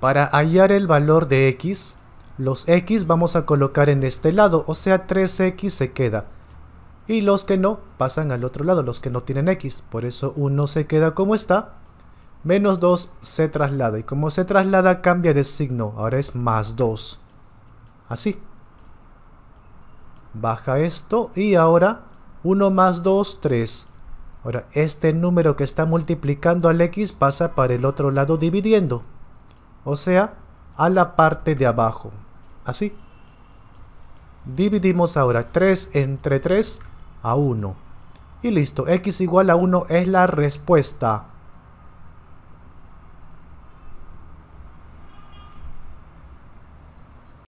Para hallar el valor de x, los x vamos a colocar en este lado, o sea 3x se queda. Y los que no, pasan al otro lado, los que no tienen x. Por eso 1 se queda como está, menos 2 se traslada. Y como se traslada, cambia de signo, ahora es más 2. Así. Baja esto y ahora 1 más 2, 3. Ahora este número que está multiplicando al x pasa para el otro lado dividiendo o sea, a la parte de abajo, así. Dividimos ahora 3 entre 3 a 1. Y listo, x igual a 1 es la respuesta.